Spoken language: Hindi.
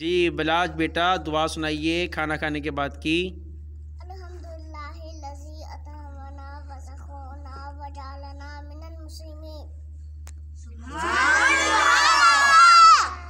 जी बिलाज बेटा दुआ सुनाइए खाना खाने के बाद की